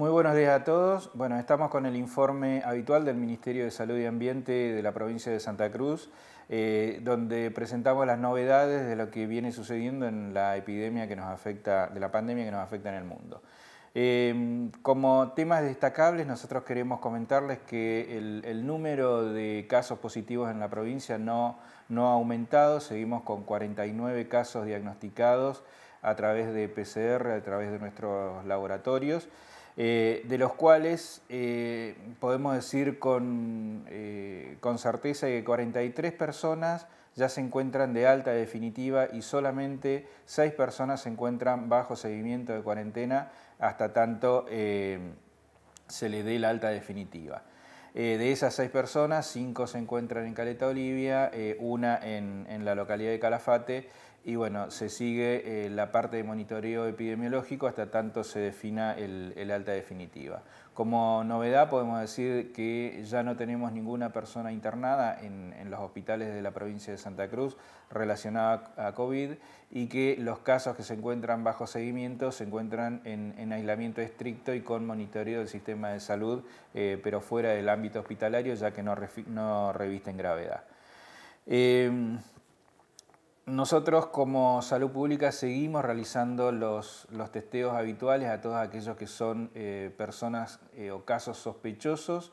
Muy buenos días a todos. Bueno, estamos con el informe habitual del Ministerio de Salud y Ambiente de la provincia de Santa Cruz, eh, donde presentamos las novedades de lo que viene sucediendo en la epidemia que nos afecta, de la pandemia que nos afecta en el mundo. Eh, como temas destacables, nosotros queremos comentarles que el, número de casos positivos en la provincia no ha aumentado, seguimos con 49 casos diagnosticados a través de PCR, a través de nuestros laboratorios. Eh, de los cuales eh, podemos decir con, eh, certeza que 43 personas ya se encuentran de alta definitiva y solamente 6 personas se encuentran bajo seguimiento de cuarentena hasta tanto se le dé la alta definitiva. de esas seis personas, cinco se encuentran en Caleta Olivia, una en, la localidad de Calafate y bueno, se sigue eh, la parte de monitoreo epidemiológico hasta tanto se defina el, alta definitiva. Como novedad podemos decir que ya no tenemos ninguna persona internada en, los hospitales de la provincia de Santa Cruz relacionada a COVID y que los casos que se encuentran bajo seguimiento se encuentran en, aislamiento estricto y con monitoreo del sistema de salud, eh, pero fuera del ámbito hospitalario ya que no, no revisten gravedad. Em, nosotros como salud pública seguimos realizando los, testeos habituales a todos aquellos que son eh, personas eh, o casos sospechosos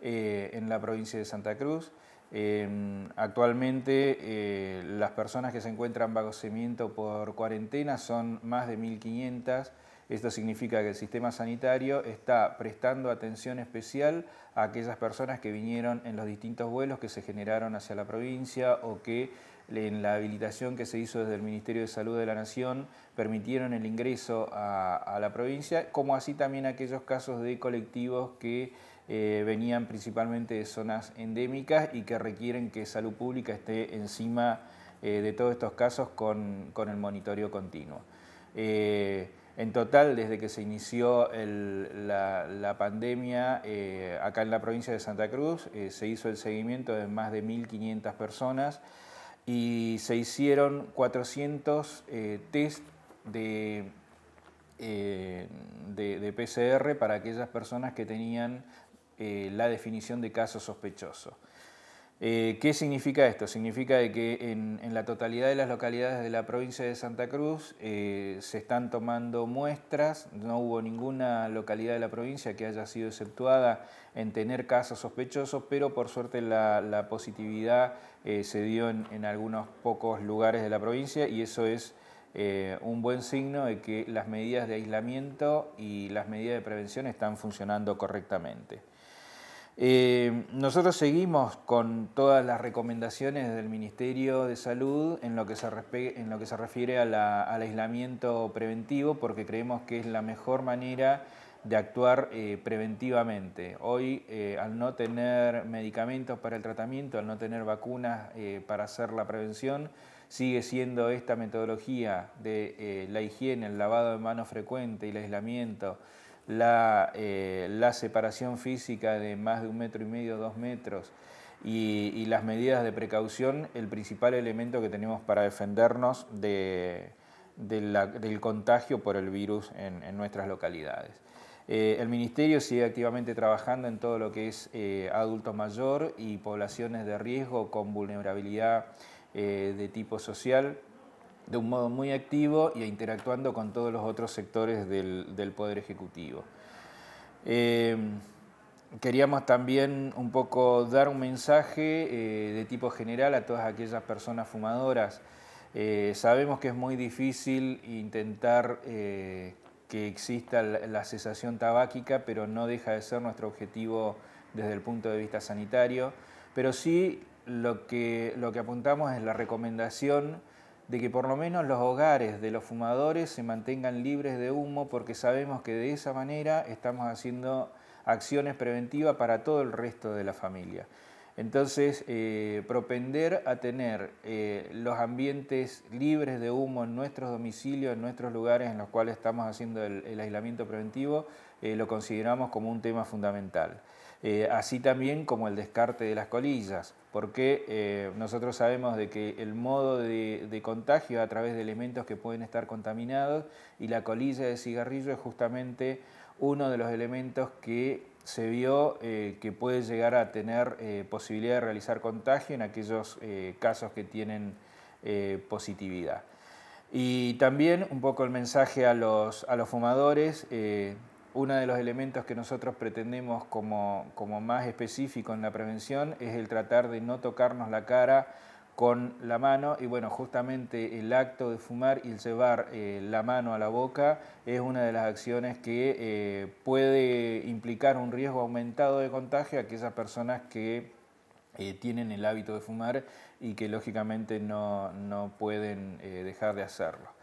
eh, en la provincia de Santa Cruz. Em, actualmente las personas que se encuentran bajo cimiento por cuarentena son más de 1.500 esto significa que el sistema sanitario está prestando atención especial a aquellas personas que vinieron en los distintos vuelos que se generaron hacia la provincia o que en la habilitación que se hizo desde el Ministerio de Salud de la Nación permitieron el ingreso a, la provincia, como así también aquellos casos de colectivos que eh, venían principalmente de zonas endémicas y que requieren que salud pública esté encima eh, de todos estos casos con, el monitoreo continuo. Eh, en total, desde que se inició la, pandemia eh, acá en la provincia de Santa Cruz, eh, se hizo el seguimiento de más de 1.500 personas y se hicieron 400 eh, test de, de, PCR para aquellas personas que tenían la definición de caso sospechoso. Eh, ¿Qué significa esto? Significa de que en, la totalidad de las localidades de la provincia de Santa Cruz eh, se están tomando muestras, no hubo ninguna localidad de la provincia que haya sido exceptuada en tener casos sospechosos, pero por suerte la, positividad eh, se dio en, algunos pocos lugares de la provincia y eso es un buen signo de que las medidas de aislamiento y las medidas de prevención están funcionando correctamente. Eh, nosotros seguimos con todas las recomendaciones del Ministerio de Salud en lo que se, refiere al aislamiento preventivo porque creemos que es la mejor manera de actuar eh, preventivamente. Hoy, eh, al no tener medicamentos para el tratamiento, al no tener vacunas para hacer la prevención, sigue siendo esta metodología de la higiene, el lavado de manos frecuente y el aislamiento eh, la, separación física de más de un metro y medio, dos metros, y, las medidas de precaución, el principal elemento que tenemos para defendernos del contagio por el virus en, nuestras localidades. Eh, el Ministerio sigue activamente trabajando en todo lo que es eh, adulto mayor y poblaciones de riesgo con vulnerabilidad de tipo social, de un modo muy activo y e interactuando con todos los otros sectores del, Poder Ejecutivo. Em, queríamos también un poco dar un mensaje eh, de tipo general a todas aquellas personas fumadoras. Eh, sabemos que es muy difícil intentar eh, que exista la cesación tabáquica, pero no deja de ser nuestro objetivo desde el punto de vista sanitario. Pero sí lo que, lo que apuntamos es la recomendación de que por lo menos los hogares de los fumadores se mantengan libres de humo porque sabemos que de esa manera estamos haciendo acciones preventivas para todo el resto de la familia. Entonces, eh, propender a tener eh, los ambientes libres de humo en nuestros domicilios, en nuestros lugares en los cuales estamos haciendo el, aislamiento preventivo, eh, lo consideramos como un tema fundamental. Eh, así también como el descarte de las colillas, porque eh, nosotros sabemos de que el modo de, contagio a través de elementos que pueden estar contaminados y la colilla de cigarrillo es justamente uno de los elementos que se vio eh, que puede llegar a tener posibilidad de realizar contagio en aquellos casos que tienen positividad. Y también un poco el mensaje a los, a los fumadores uno de los elementos que nosotros pretendemos como, más específico en la prevención es el tratar de no tocarnos la cara con la mano y bueno, justamente el acto de fumar y el llevar eh, la mano a la boca es una de las acciones que eh, puede implicar un riesgo aumentado de contagio a aquellas personas que eh, tienen el hábito de fumar y que lógicamente no pueden dejar de hacerlo.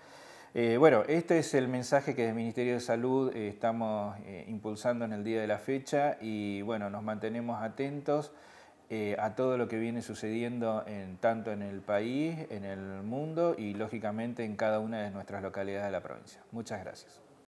Eh, bueno, este es el mensaje que desde el Ministerio de Salud eh, estamos eh, impulsando en el día de la fecha y bueno, nos mantenemos atentos a todo lo que viene sucediendo en, tanto en el país, en el mundo y lógicamente en cada una de nuestras localidades de la provincia. Muchas gracias.